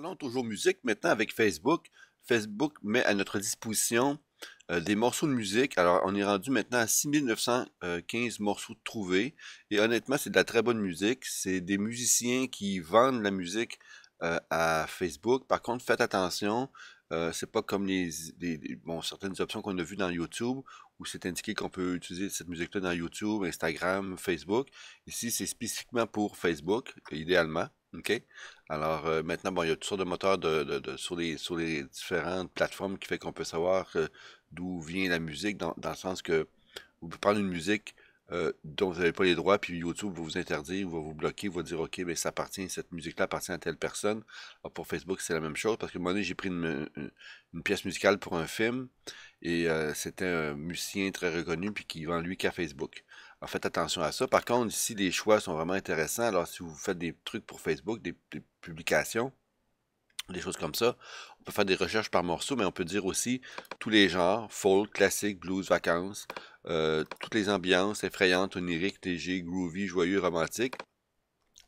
parlons toujours musique maintenant avec Facebook. Facebook met à notre disposition euh, des morceaux de musique. Alors, on est rendu maintenant à 6915 euh, morceaux trouvés. Et honnêtement, c'est de la très bonne musique. C'est des musiciens qui vendent la musique euh, à Facebook. Par contre, faites attention. c'est pas comme les, certaines options qu'on a vues dans YouTube où c'est indiqué qu'on peut utiliser cette musique-là dans YouTube, Instagram, Facebook. Ici, c'est spécifiquement pour Facebook, idéalement. OK? Alors euh, maintenant, bon, il y a toutes sortes de moteurs de, sur, les, sur les différentes plateformes qui fait qu'on peut savoir euh, d'où vient la musique, dans, dans, le sens que vous pouvez prendre une musique, euh, dont vous n'avez pas les droits, puis YouTube va vous interdire, va vous bloquer, va dire OK, mais ça appartient, cette musique-là appartient à telle personne. pour Facebook, c'est la même chose, parce que moi, j'ai pris une, pièce musicale pour un film, et euh, c'était un musicien très reconnu, puis qui vend lui qu'à Facebook. Alors faites attention à ça. Par contre, ici, les choix sont vraiment intéressants. Alors si vous faites des trucs pour Facebook, des, publications, des choses comme ça. On peut faire des recherches par morceau, mais on peut dire aussi tous les genres, folk, classique, blues, vacances, euh, toutes les ambiances effrayantes, oniriques, TG groovy, joyeux, romantiques.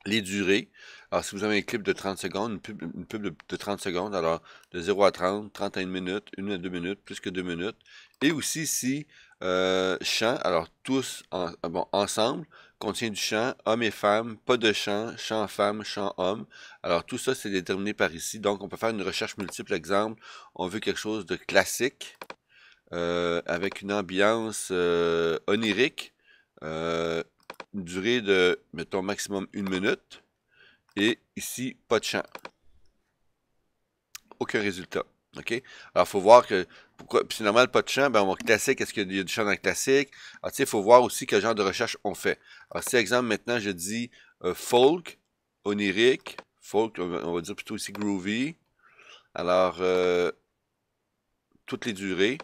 Les durées. Alors, si vous avez un clip de 30 secondes, une pub, de, 30 secondes, alors de 0 à 30, 30 minutes, 1 à 2 minutes, plus que 2 minutes. Et aussi, si euh, chant, alors tous ah bon, ensemble, contient du chant, homme et femme, pas de chant, chant femme, chant homme. Alors tout ça, c'est déterminé par ici. Donc, on peut faire une recherche multiple. Exemple, on veut quelque chose de classique. Euh, avec une ambiance euh, onirique, euh, une durée de, mettons, maximum une minute. Et ici, pas de chant. Aucun résultat. OK? Alors, il faut voir que. Pourquoi, c'est normal, pas de chant, ben, on va classique. Est-ce qu'il y a du chant dans le classique? Alors, tu sais, il faut voir aussi quel genre de recherche on fait. Alors, si, exemple, maintenant, je dis folk, onirique, folk, on va dire plutôt ici groovy. Alors, toutes les durées.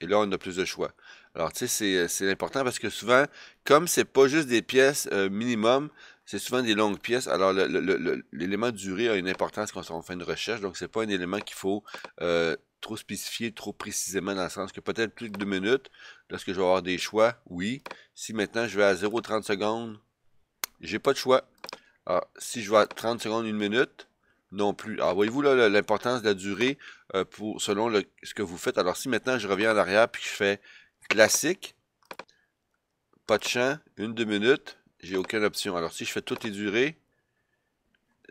Et là, on a plus de choix. Alors, tu sais, c'est euh, important parce que souvent, comme c'est pas juste des pièces euh, minimum, c'est souvent des longues pièces. Alors, l'élément durée a une importance quand on fait une recherche. Donc, c'est pas un élément qu'il faut euh, trop spécifier, trop précisément, dans le sens que peut-être plus de deux minutes, lorsque je vais avoir des choix, oui. Si maintenant, je vais à 0,30 secondes, j'ai pas de choix. Alors, si je vais à 30 secondes, une minute, non plus. Alors, voyez-vous l'importance de la durée euh, pour, selon ce que vous faites. Alors, si maintenant je reviens en arrière puis je fais classique, pas de champ, une, deux minutes, j'ai aucune option. Alors, si je fais toutes les durées,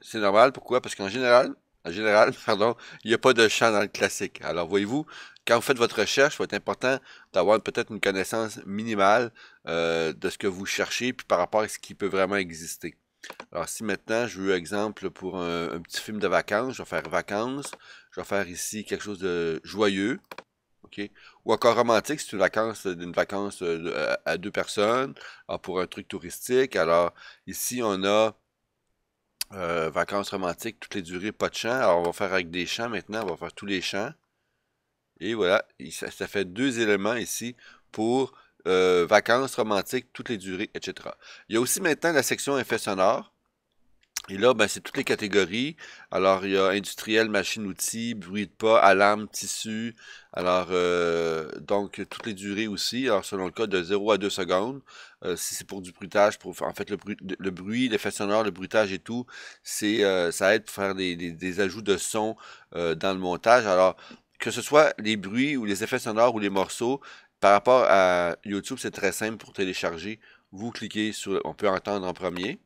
c'est normal. Pourquoi? Parce qu'en général, en général, pardon, il n'y a pas de champ dans le classique. Alors, voyez-vous, quand vous faites votre recherche, il va être important d'avoir peut-être une connaissance minimale euh, de ce que vous cherchez, puis par rapport à ce qui peut vraiment exister. Alors, si maintenant je veux, exemple, pour un, petit film de vacances, je vais faire vacances, je vais faire ici quelque chose de joyeux, ok? Ou encore romantique, c'est une vacance, d'une vacance euh, à, deux personnes, alors pour un truc touristique. Alors, ici, on a euh, vacances romantiques, toutes les durées, pas de champs. Alors, on va faire avec des champs maintenant, on va faire tous les champs. Et voilà, ça fait deux éléments ici pour euh, vacances, romantiques, toutes les durées, etc. Il y a aussi maintenant la section effets sonores. Et là, ben, c'est toutes les catégories. Alors, il y a industriel, machine, outils, bruit de pas, alarme, tissu. Alors, euh, donc, toutes les durées aussi. Alors, selon le cas, de 0 à 2 secondes. Euh, si c'est pour du bruitage, pour, en fait, le bruit, l'effet sonore, le bruitage et tout, c'est, ça aide pour faire des, des ajouts de son dans le montage. Alors, que ce soit les bruits ou les effets sonores ou les morceaux, par rapport à YouTube, c'est très simple pour télécharger. Vous cliquez sur... On peut entendre en premier.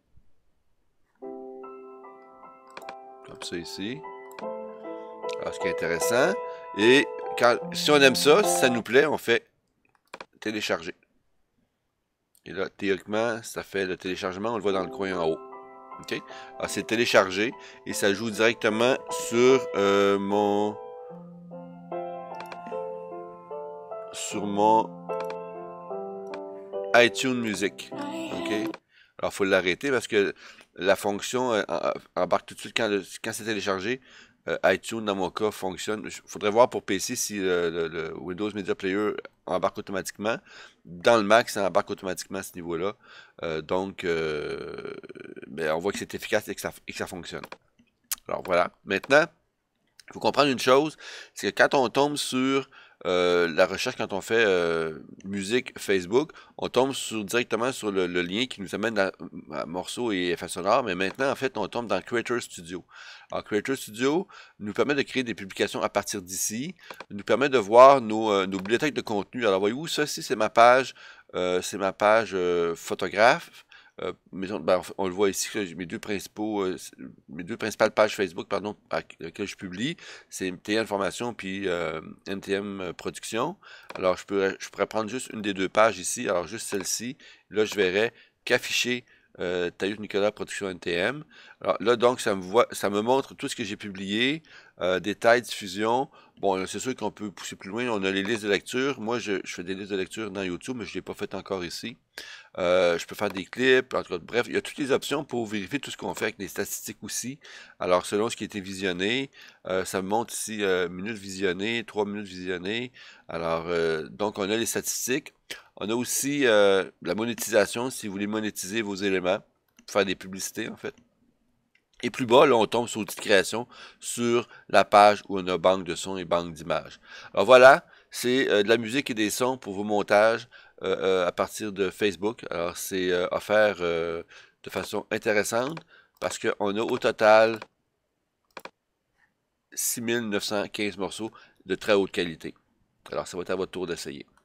Comme ça ici. Alors, ah, ce qui est intéressant. Et si on aime ça, si ça nous plaît, on fait télécharger. Et là, théoriquement, ça fait le téléchargement, on le voit dans le coin en haut. OK? Alors, ah, c'est téléchargé et ça joue directement sur euh, mon... sur mon iTunes Music. OK? Alors, il faut l'arrêter parce que la fonction euh, embarque tout de suite quand, c'est téléchargé. Euh, iTunes, dans mon cas, fonctionne. Il faudrait voir pour PC si le, Windows Media Player embarque automatiquement. Dans le Mac, ça embarque automatiquement à ce niveau-là. Euh, donc, ben, on voit que c'est efficace et ça, et que ça fonctionne. Alors, voilà. Maintenant, il faut comprendre une chose, c'est que quand on tombe sur euh, la recherche quand on fait euh, musique Facebook, on tombe directement sur le, lien qui nous amène à, à morceaux et effets sonores, mais maintenant, en fait, on tombe dans Creator Studio. Alors, Creator Studio nous permet de créer des publications à partir d'ici, nous permet de voir nos, euh, bibliothèques de contenu. Alors, voyez-vous, ça, c'est ma page, c'est ma page photographe. Euh, ben, on le voit ici, mes deux principaux, euh, mes deux principales pages Facebook, pardon, à laquelle je publie, c'est MTM Formation puis NTM euh, Production. Alors, je, je pourrais prendre juste une des deux pages ici. Alors, juste celle-ci. Là, je verrais qu'afficher euh, Taïus Nicolas Production NTM. Alors là, donc, ça me, voit, ça me montre tout ce que j'ai publié, euh, détails, diffusion. Bon, c'est sûr qu'on peut pousser plus loin. On a les listes de lecture. Moi, je, fais des listes de lecture dans YouTube, mais je ne l'ai pas fait encore ici. Euh, je peux faire des clips, en tout bref, il y a toutes les options pour vérifier tout ce qu'on fait avec les statistiques aussi. Alors, selon ce qui a été visionné, euh, ça me montre ici euh, minutes visionnées, trois minutes visionnées. Alors, donc, on a les statistiques. On a aussi euh, la monétisation, si vous voulez monétiser vos éléments, faire des publicités en fait. Et plus bas, là, on tombe sur l'outil de création, sur la page où on a banque de sons et banque d'images. Alors voilà, c'est euh, de la musique et des sons pour vos montages euh, à partir de Facebook. Alors c'est offert de façon intéressante parce qu'on a au total 6915 morceaux de très haute qualité. Alors ça va être à votre tour d'essayer.